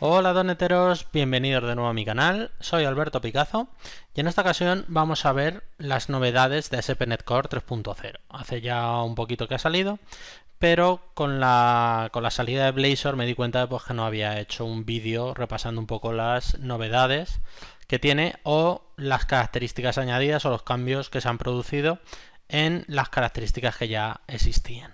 Hola doneteros, bienvenidos de nuevo a mi canal, soy Alberto Picazo y en esta ocasión vamos a ver las novedades de SPNet Core 3.0. Hace ya un poquito que ha salido, pero con la, con la salida de Blazor me di cuenta de pues, que no había hecho un vídeo repasando un poco las novedades que tiene o las características añadidas o los cambios que se han producido en las características que ya existían.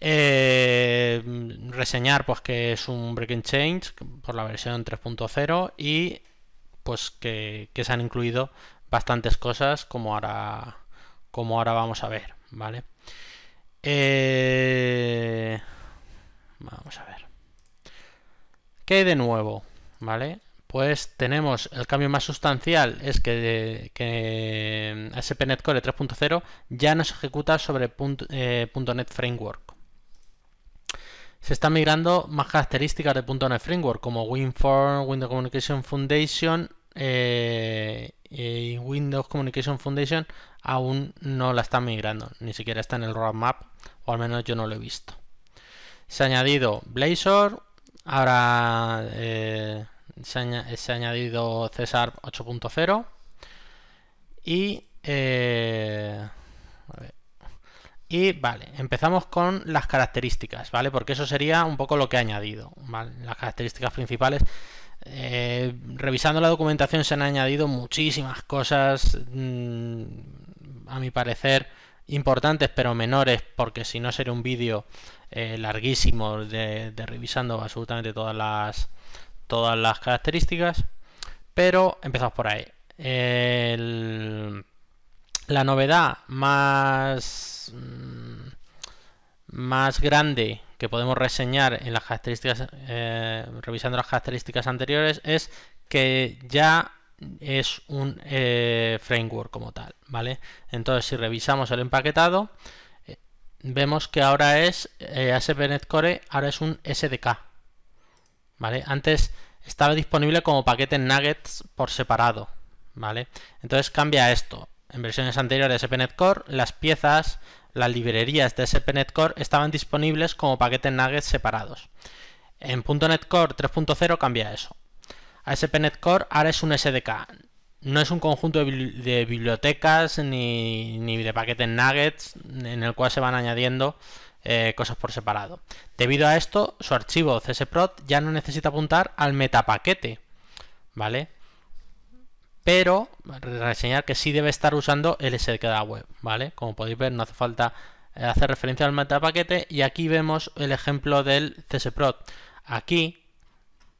Eh, reseñar pues que es un breaking change por la versión 3.0 y pues que, se han incluido bastantes cosas como ahora como ahora vamos a ver vale eh, vamos a ver qué hay de nuevo vale pues tenemos el cambio más sustancial es que, que ASP.NET Core 3.0 ya no se ejecuta sobre eh, .NET Framework se están migrando más características de .NET Framework como WinForm, Windows Communication Foundation eh, eh, y Windows Communication Foundation aún no la están migrando, ni siquiera está en el roadmap o al menos yo no lo he visto. Se ha añadido Blazor, ahora eh, se, ha, añadido césar 8.0 y y vale, empezamos con las características, ¿vale? Porque eso sería un poco lo que ha añadido, ¿vale? Las características principales. Eh, revisando la documentación se han añadido muchísimas cosas, mm, a mi parecer, importantes pero menores, porque si no sería un vídeo eh, larguísimo de, revisando absolutamente todas las, todas las características. Pero empezamos por ahí. la novedad más más grande que podemos reseñar en las características, eh, revisando las características anteriores, es que ya es un eh, framework como tal, ¿vale? Entonces, si revisamos el empaquetado, eh, vemos que ahora es ASP.NET Core, ahora es un SDK, ¿vale? Antes estaba disponible como paquete en nuggets por separado, ¿vale? Entonces cambia esto. En versiones anteriores de ASP.NET Core, las piezas las librerías de SPNet Core estaban disponibles como paquetes nuggets separados. En .NET Core 3.0 cambia eso. ASP.NET Core ahora es un SDK. No es un conjunto de bibliotecas ni, de paquetes nuggets en el cual se van añadiendo eh, cosas por separado. Debido a esto, su archivo csprod ya no necesita apuntar al metapaquete, ¿vale? pero reseñar que sí debe estar usando el SDK de la web, ¿vale? Como podéis ver, no hace falta eh, hacer referencia al metapaquete y aquí vemos el ejemplo del CSPROT. Aquí,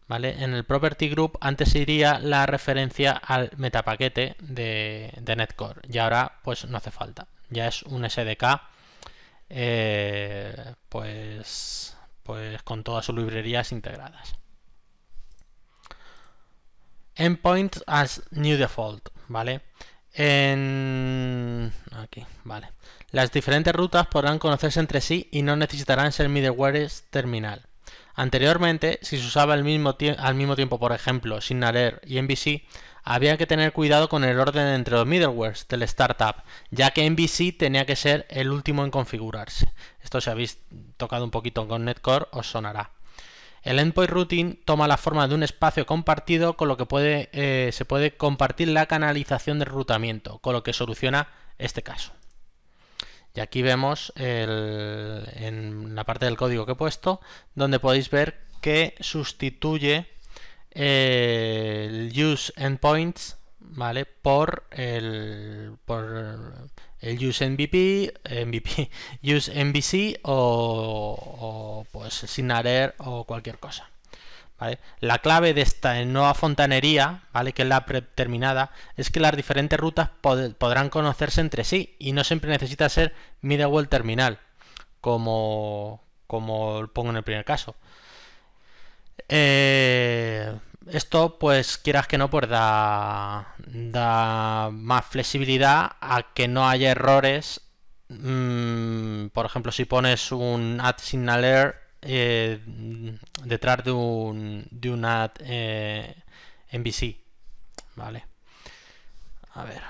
¿vale? En el property group antes iría la referencia al metapaquete de, Netcore y ahora pues no hace falta. Ya es un SDK eh, pues, pues con todas sus librerías integradas endpoint as new default, ¿vale? En... Aquí, vale. Las diferentes rutas podrán conocerse entre sí y no necesitarán ser middlewares terminal. Anteriormente, si se usaba al mismo, al mismo tiempo, por ejemplo, Signaler y MVC, había que tener cuidado con el orden entre los middlewares del startup, ya que MVC tenía que ser el último en configurarse. Esto si habéis tocado un poquito con Netcore os sonará. El endpoint routing toma la forma de un espacio compartido con lo que eh, se puede compartir la canalización de rutamiento, con lo que soluciona este caso. Y aquí vemos en la parte del código que he puesto, donde podéis ver que sustituye eh, el use endpoints ¿vale? por, el, por el use MVP, MVP use MVC o, o pues Signarer o cualquier cosa. ¿Vale? La clave de esta nueva fontanería, ¿vale? que es la predeterminada, es que las diferentes rutas podrán conocerse entre sí y no siempre necesita ser middleware terminal, como, como pongo en el primer caso. Eh, esto, pues quieras que no, pues da, más flexibilidad a que no haya errores. Mm, por ejemplo, si pones un ad signaler eh, detrás de un, de un ad MVC. Eh, vale. A ver.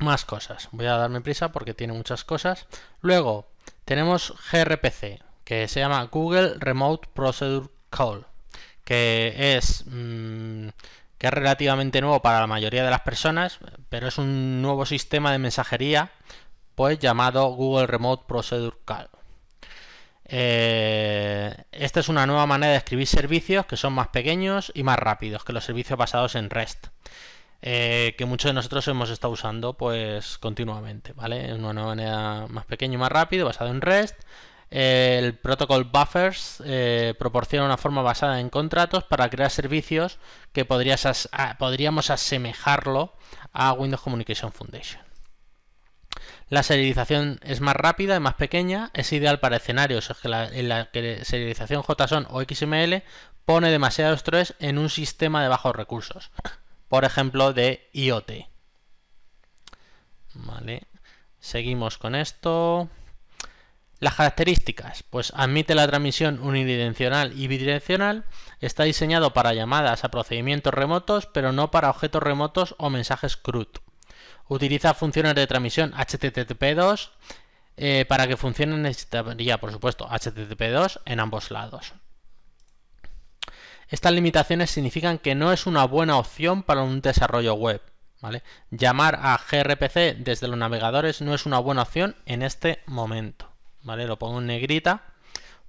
Más cosas. Voy a darme prisa porque tiene muchas cosas. Luego, tenemos gRPC, que se llama Google Remote Procedure Call que es mm, que es relativamente nuevo para la mayoría de las personas, pero es un nuevo sistema de mensajería, pues llamado Google Remote Procedure Call. Eh, esta es una nueva manera de escribir servicios que son más pequeños y más rápidos que los servicios basados en REST. Eh, que muchos de nosotros hemos estado usando pues continuamente, ¿vale? una nueva manera más pequeña y más rápido, basado en REST, el protocol buffers eh, proporciona una forma basada en contratos para crear servicios que podríamos asemejarlo a Windows Communication Foundation. La serialización es más rápida y más pequeña, es ideal para escenarios en la que serialización JSON o XML pone demasiado estrés en un sistema de bajos recursos, por ejemplo de IoT. Vale, seguimos con esto. Las características, pues admite la transmisión unidireccional y bidireccional, está diseñado para llamadas a procedimientos remotos, pero no para objetos remotos o mensajes CRUD. Utiliza funciones de transmisión HTTP2 eh, para que funcione necesitaría, por supuesto, HTTP2 en ambos lados. Estas limitaciones significan que no es una buena opción para un desarrollo web. Llamar a gRPC desde los navegadores no es una buena opción en este momento. Lo pongo en negrita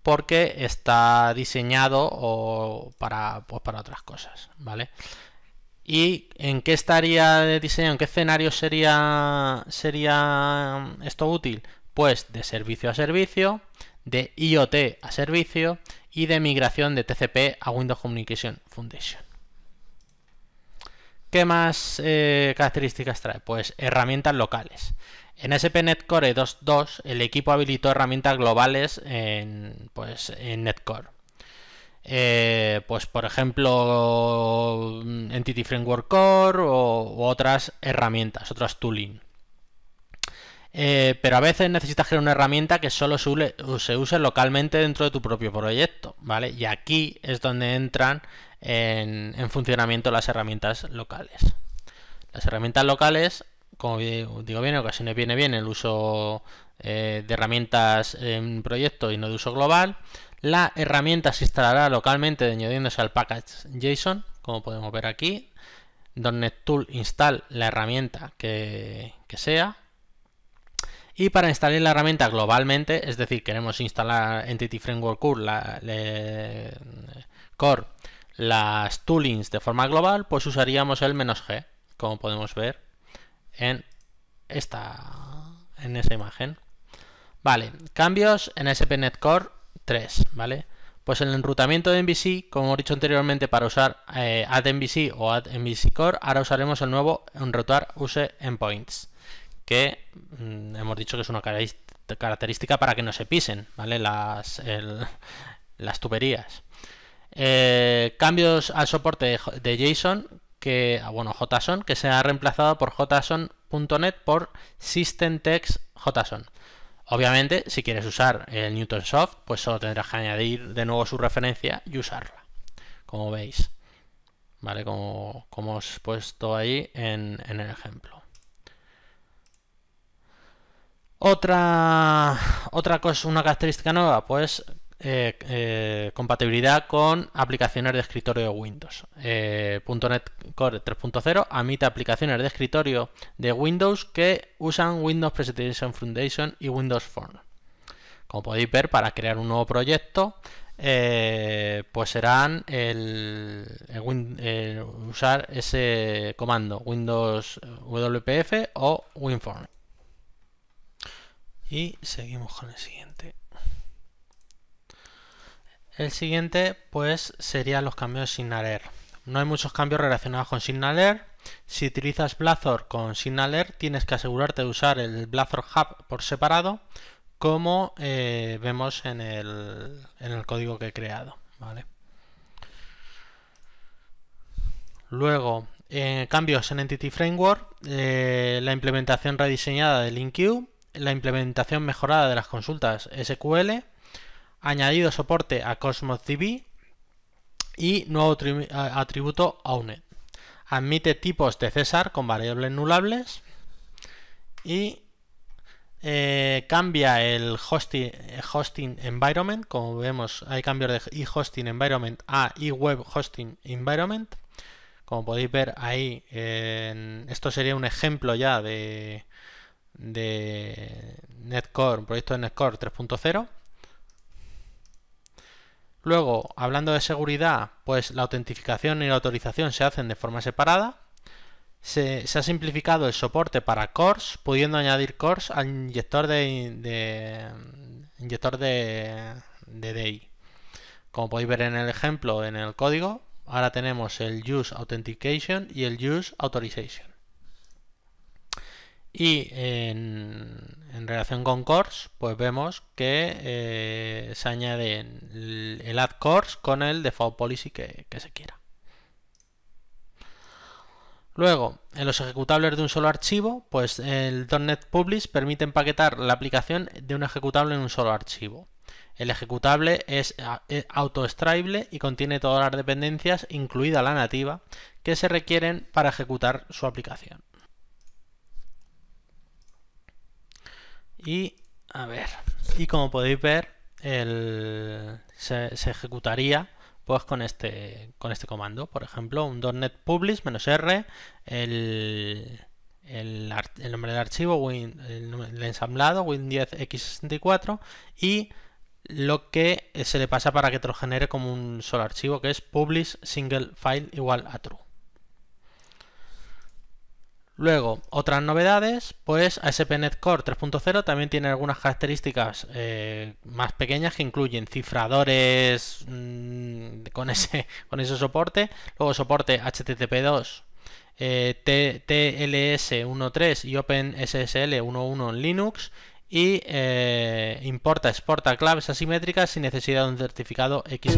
porque está diseñado pues, para, otras cosas, ¿Y en qué estaría diseño, ¿En qué escenario sería, esto útil? Pues de servicio a servicio, de IoT a servicio y de migración de TCP a Windows Communication Foundation. ¿Qué más eh, características trae? Pues herramientas locales. En SPNet Core 2.2 el equipo habilitó herramientas globales en, pues, en Netcore. Eh, pues por ejemplo Entity Framework Core o, u otras herramientas, otras tooling. Eh, pero a veces necesitas crear una herramienta que solo se use localmente dentro de tu propio proyecto, ¿vale? Y aquí es donde entran en funcionamiento las herramientas locales. Las herramientas locales como digo bien, en ocasiones viene bien el uso eh, de herramientas en proyecto y no de uso global. La herramienta se instalará localmente añadiéndose al package JSON, como podemos ver aquí, donde tool install la herramienta que, sea. Y para instalar la herramienta globalmente, es decir, queremos instalar Entity Framework Core, core las toolings de forma global, pues usaríamos el "-g", como podemos ver en esta en esa imagen. Vale, cambios en SPNet Core 3, ¿vale? Pues el enrutamiento de MVC, como he dicho anteriormente, para usar eh, MVC o MVC Core, ahora usaremos el nuevo enrutar use endpoints, que mm, hemos dicho que es una característica para que no se pisen, ¿vale? Las, las tuberías. Eh, cambios al soporte de JSON que, ah, bueno, JSON, que se ha reemplazado por JSON.net por System.Text.Json. Obviamente, si quieres usar el Newtonsoft, pues solo tendrás que añadir de nuevo su referencia y usarla, como veis, ¿vale? Como, os he puesto ahí en, el ejemplo. Otra, otra cosa, una característica nueva, pues eh, eh, compatibilidad con aplicaciones de escritorio de Windows. Eh, .NET Core 3.0 admite aplicaciones de escritorio de Windows que usan Windows Presentation Foundation y Windows Form Como podéis ver, para crear un nuevo proyecto, pues serán el, usar ese comando Windows WPF o WinForm. Y seguimos con el siguiente. El siguiente pues serían los cambios Air. No hay muchos cambios relacionados con SignalR. Si utilizas Blazor con SignalR tienes que asegurarte de usar el Blazor Hub por separado como eh, vemos en el, código que he creado. ¿vale? Luego, eh, cambios en Entity Framework, eh, la implementación rediseñada de LinQ, la implementación mejorada de las consultas SQL, añadido soporte a Cosmos DB y nuevo atributo Aunet. Admite tipos de César con variables nulables y eh, cambia el eh, hosting, environment, como vemos hay cambios de e-hosting environment a e-web hosting environment. Como podéis ver ahí, esto sería un ejemplo ya de, de Netcore, un proyecto de Netcore 3.0. Luego, hablando de seguridad, pues la autentificación y la autorización se hacen de forma separada. Se, ha simplificado el soporte para cores, pudiendo añadir cores al inyector de, inyector de, de DI. Como podéis ver en el ejemplo, en el código, ahora tenemos el use authentication y el use authorization. Y en, en relación con cores, pues vemos que eh, se añade el, add con el default policy que, se quiera. Luego, en los ejecutables de un solo archivo, pues el .NET Publish permite empaquetar la aplicación de un ejecutable en un solo archivo. El ejecutable es ah, extraible y contiene todas las dependencias, incluida la nativa, que se requieren para ejecutar su aplicación. Y a ver, y como podéis ver, se, ejecutaría pues con este con este comando, por ejemplo, un .net publish -r, el, nombre del archivo, win, el, el, ensamblado, win10x64 y lo que se le pasa para que te lo genere como un solo archivo, que es publish single file igual a true. Luego, otras novedades, pues ASP.NET Core 3.0 también tiene algunas características eh, más pequeñas que incluyen cifradores mm, con, ese, con ese soporte, luego soporte HTTP2, TLS 1.3 y OpenSSL 1.1 en Linux y eh, importa, exporta claves asimétricas sin necesidad de un certificado x